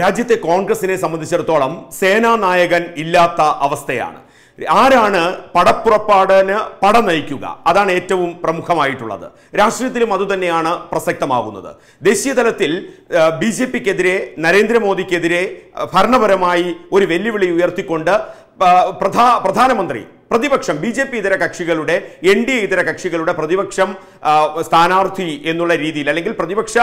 രാജ്യത്തെ കോൺഗ്രസിനെ സംബന്ധിച്ചിടത്തോളം സേനാ നായകൻ ഇല്ലാത്ത അവസ്ഥയാണ് ആരാണ് പടപ്പുറപ്പാടിന് പട നയിക്കുക അതാണ് ഏറ്റവും പ്രമുഖമായിട്ടുള്ളത് രാഷ്ട്രീയത്തിലും അതുതന്നെയാണ് പ്രസക്തമാകുന്നത് ദേശീയ തലത്തിൽ ബി ജെ പിക്കെതിരെ നരേന്ദ്രമോദിക്കെതിരെ ഭരണപരമായി ഒരു വെല്ലുവിളി ഉയർത്തിക്കൊണ്ട് പ്രധാനമന്ത്രി പ്രതിപക്ഷം ബി ജെ പി ഇതര കക്ഷികളുടെ എൻ ഡി എ ഇതര കക്ഷികളുടെ പ്രതിപക്ഷം സ്ഥാനാർത്ഥി എന്നുള്ള രീതിയിൽ അല്ലെങ്കിൽ പ്രതിപക്ഷ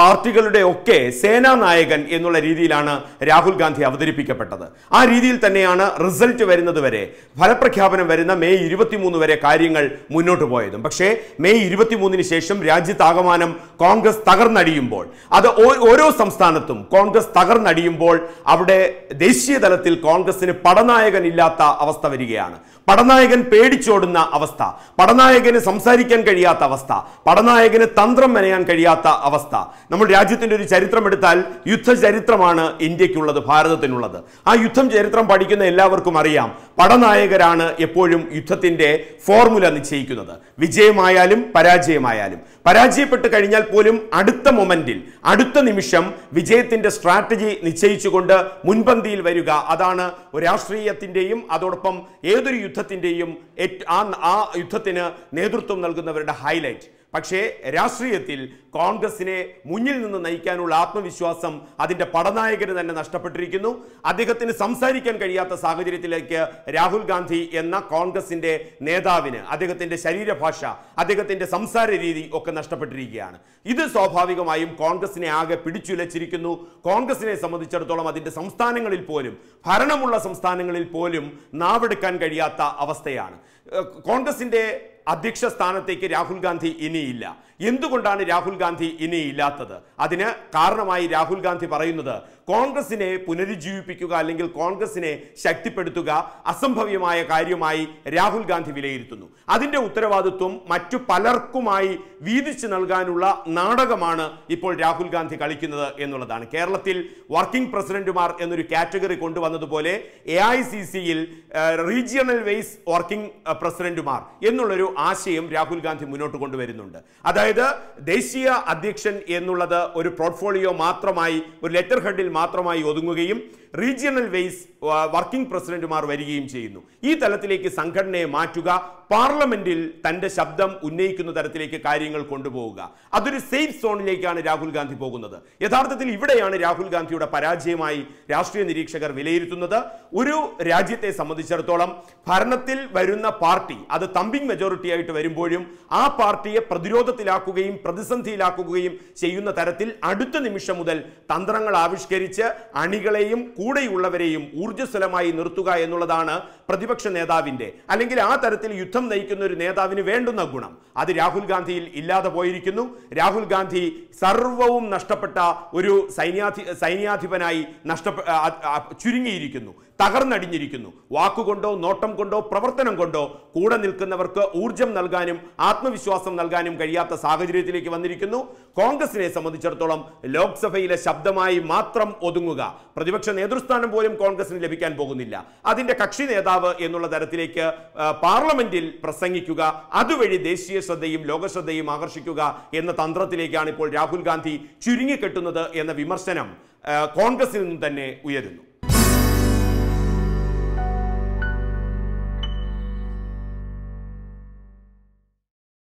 പാർട്ടികളുടെ ഒക്കെ സേനാനായകൻ എന്നുള്ള രീതിയിലാണ് രാഹുൽ ഗാന്ധി അവതരിപ്പിക്കപ്പെട്ടത് ആ രീതിയിൽ തന്നെയാണ് റിസൾട്ട് വരുന്നത് വരെ ഫലപ്രഖ്യാപനം വരുന്ന മെയ് ഇരുപത്തിമൂന്ന് വരെ കാര്യങ്ങൾ മുന്നോട്ട് പോയതും പക്ഷേ മെയ് ഇരുപത്തിമൂന്നിന് ശേഷം രാജ്യത്താകമാനം കോൺഗ്രസ് തകർന്നടിയുമ്പോൾ അത് ഓരോ സംസ്ഥാനത്തും കോൺഗ്രസ് തകർന്നടിയുമ്പോൾ അവിടെ ദേശീയ തലത്തിൽ കോൺഗ്രസിന് പടനായകനില്ലാത്ത അവസ്ഥ വരികയാണ് പടനായകൻ പേടിച്ചോടുന്ന അവസ്ഥ പടനായകന് സംസാരിക്കാൻ കഴിയാത്ത അവസ്ഥ അവസ്ഥ പടനായകന് തന്ത്രം മെനയാൻ കഴിയാത്ത അവസ്ഥ നമ്മൾ രാജ്യത്തിൻ്റെ ഒരു ചരിത്രം എടുത്താൽ യുദ്ധ ചരിത്രമാണ് ഇന്ത്യക്കുള്ളത് ഭാരതത്തിനുള്ളത് ആ യുദ്ധം ചരിത്രം പഠിക്കുന്ന എല്ലാവർക്കും അറിയാം പടനായകരാണ് എപ്പോഴും യുദ്ധത്തിന്റെ ഫോർമുല നിശ്ചയിക്കുന്നത് വിജയമായാലും പരാജയമായാലും പരാജയപ്പെട്ട് കഴിഞ്ഞാൽ പോലും അടുത്ത മൊമെന്റിൽ അടുത്ത നിമിഷം വിജയത്തിന്റെ സ്ട്രാറ്റജി നിശ്ചയിച്ചുകൊണ്ട് മുൻപന്തിയിൽ വരിക അതാണ് രാഷ്ട്രീയത്തിന്റെയും അതോടൊപ്പം ഏതൊരു യുദ്ധത്തിന്റെയും ആ യുദ്ധത്തിന് നേതൃത്വം നൽകുന്നവരുടെ ഹൈലൈറ്റ് പക്ഷേ രാഷ്ട്രീയത്തിൽ കോൺഗ്രസിനെ മുന്നിൽ നിന്ന് നയിക്കാനുള്ള ആത്മവിശ്വാസം അതിൻ്റെ പടനായകന് തന്നെ നഷ്ടപ്പെട്ടിരിക്കുന്നു അദ്ദേഹത്തിന് സംസാരിക്കാൻ കഴിയാത്ത സാഹചര്യത്തിലേക്ക് രാഹുൽ ഗാന്ധി എന്ന കോൺഗ്രസിൻ്റെ നേതാവിന് അദ്ദേഹത്തിൻ്റെ ശരീരഭാഷ അദ്ദേഹത്തിൻ്റെ സംസാര രീതി ഒക്കെ നഷ്ടപ്പെട്ടിരിക്കുകയാണ് ഇത് സ്വാഭാവികമായും കോൺഗ്രസിനെ ആകെ പിടിച്ചുലച്ചിരിക്കുന്നു കോൺഗ്രസിനെ സംബന്ധിച്ചിടത്തോളം അതിൻ്റെ സംസ്ഥാനങ്ങളിൽ പോലും ഭരണമുള്ള സംസ്ഥാനങ്ങളിൽ പോലും നാവെടുക്കാൻ കഴിയാത്ത അവസ്ഥയാണ് കോൺഗ്രസിൻ്റെ അധ്യക്ഷ സ്ഥാനത്തേക്ക് രാഹുൽ ഗാന്ധി ഇനിയില്ല എന്തുകൊണ്ടാണ് രാഹുൽ ഗാന്ധി ഇനി ഇല്ലാത്തത് അതിന് കാരണമായി രാഹുൽ ഗാന്ധി പറയുന്നത് കോൺഗ്രസിനെ പുനരുജ്ജീവിപ്പിക്കുക അല്ലെങ്കിൽ കോൺഗ്രസിനെ ശക്തിപ്പെടുത്തുക അസംഭവ്യമായ കാര്യമായി രാഹുൽ ഗാന്ധി വിലയിരുത്തുന്നു അതിൻ്റെ ഉത്തരവാദിത്വം മറ്റു പലർക്കുമായി വീതിച്ചു നൽകാനുള്ള നാടകമാണ് ഇപ്പോൾ രാഹുൽ ഗാന്ധി കളിക്കുന്നത് എന്നുള്ളതാണ് കേരളത്തിൽ വർക്കിംഗ് പ്രസിഡന്റുമാർ എന്നൊരു കാറ്റഗറി കൊണ്ടുവന്നതുപോലെ എ ഐ സി സിയിൽ റീജിയണൽ വൈസ് വർക്കിംഗ് പ്രസിഡന്റുമാർ എന്നുള്ളൊരു ആശയം രാഹുൽ ഗാന്ധി മുന്നോട്ട് കൊണ്ടുവരുന്നുണ്ട് അതായത് അതായത് ദേശീയ അധ്യക്ഷൻ എന്നുള്ളത് ഒരു പോർട്ട്ഫോളിയോ മാത്രമായി ഒരു ലെറ്റർ ഹെഡിൽ മാത്രമായി ഒതുങ്ങുകയും റീജിയണൽ വൈസ് വർക്കിംഗ് പ്രസിഡന്റുമാർ വരികയും ചെയ്യുന്നു ഈ തലത്തിലേക്ക് സംഘടനയെ മാറ്റുക പാർലമെന്റിൽ തന്റെ ശബ്ദം ഉന്നയിക്കുന്ന തരത്തിലേക്ക് കാര്യങ്ങൾ കൊണ്ടുപോവുക അതൊരു സേഫ് സോണിലേക്കാണ് രാഹുൽ ഗാന്ധി പോകുന്നത് യഥാർത്ഥത്തിൽ ഇവിടെയാണ് രാഹുൽ ഗാന്ധിയുടെ പരാജയമായി രാഷ്ട്രീയ നിരീക്ഷകർ വിലയിരുത്തുന്നത് ഒരു രാജ്യത്തെ സംബന്ധിച്ചിടത്തോളം ഭരണത്തിൽ വരുന്ന പാർട്ടി അത് തമ്പിംഗ് മെജോറിറ്റി ആയിട്ട് വരുമ്പോഴും ആ പാർട്ടിയെ പ്രതിരോധത്തിലാക്കുകയും പ്രതിസന്ധിയിലാക്കുകയും ചെയ്യുന്ന തരത്തിൽ അടുത്ത നിമിഷം മുതൽ തന്ത്രങ്ങൾ ആവിഷ്കരിച്ച് അണികളെയും കൂടെയുള്ളവരെയും ഊർജ്ജസ്വലമായി നിർത്തുക എന്നുള്ളതാണ് പ്രതിപക്ഷ നേതാവിൻ്റെ അല്ലെങ്കിൽ ആ തരത്തിൽ യുദ്ധം നയിക്കുന്ന ഒരു നേതാവിന് വേണ്ടുന്ന ഗുണം അത് രാഹുൽ ഗാന്ധിയിൽ ഇല്ലാതെ പോയിരിക്കുന്നു രാഹുൽ ഗാന്ധി സർവവും നഷ്ടപ്പെട്ട ഒരു സൈന്യാധി സൈന്യാധിപനായി നഷ്ടപ്പെ ചുരുങ്ങിയിരിക്കുന്നു തകർന്നടിഞ്ഞിരിക്കുന്നു വാക്കുകൊണ്ടോ നോട്ടം കൊണ്ടോ പ്രവർത്തനം കൊണ്ടോ കൂടെ നിൽക്കുന്നവർക്ക് ഊർജം നൽകാനും ആത്മവിശ്വാസം നൽകാനും കഴിയാത്ത സാഹചര്യത്തിലേക്ക് വന്നിരിക്കുന്നു കോൺഗ്രസിനെ സംബന്ധിച്ചിടത്തോളം ലോക്സഭയിലെ ശബ്ദമായി മാത്രം ഒതുങ്ങുക പ്രതിപക്ഷ നേതൃസ്ഥാനം പോലും കോൺഗ്രസിന് ലഭിക്കാൻ പോകുന്നില്ല അതിന്റെ കക്ഷി നേതാവ് എന്നുള്ള തരത്തിലേക്ക് പാർലമെന്റിൽ പ്രസംഗിക്കുക അതുവഴി ദേശീയ ശ്രദ്ധയും ലോകശ്രദ്ധയും ആകർഷിക്കുക എന്ന തന്ത്രത്തിലേക്കാണ് ഇപ്പോൾ രാഹുൽ ഗാന്ധി ചുരുങ്ങിക്കെട്ടുന്നത് എന്ന വിമർശനം കോൺഗ്രസിൽ നിന്നും തന്നെ ഉയരുന്നു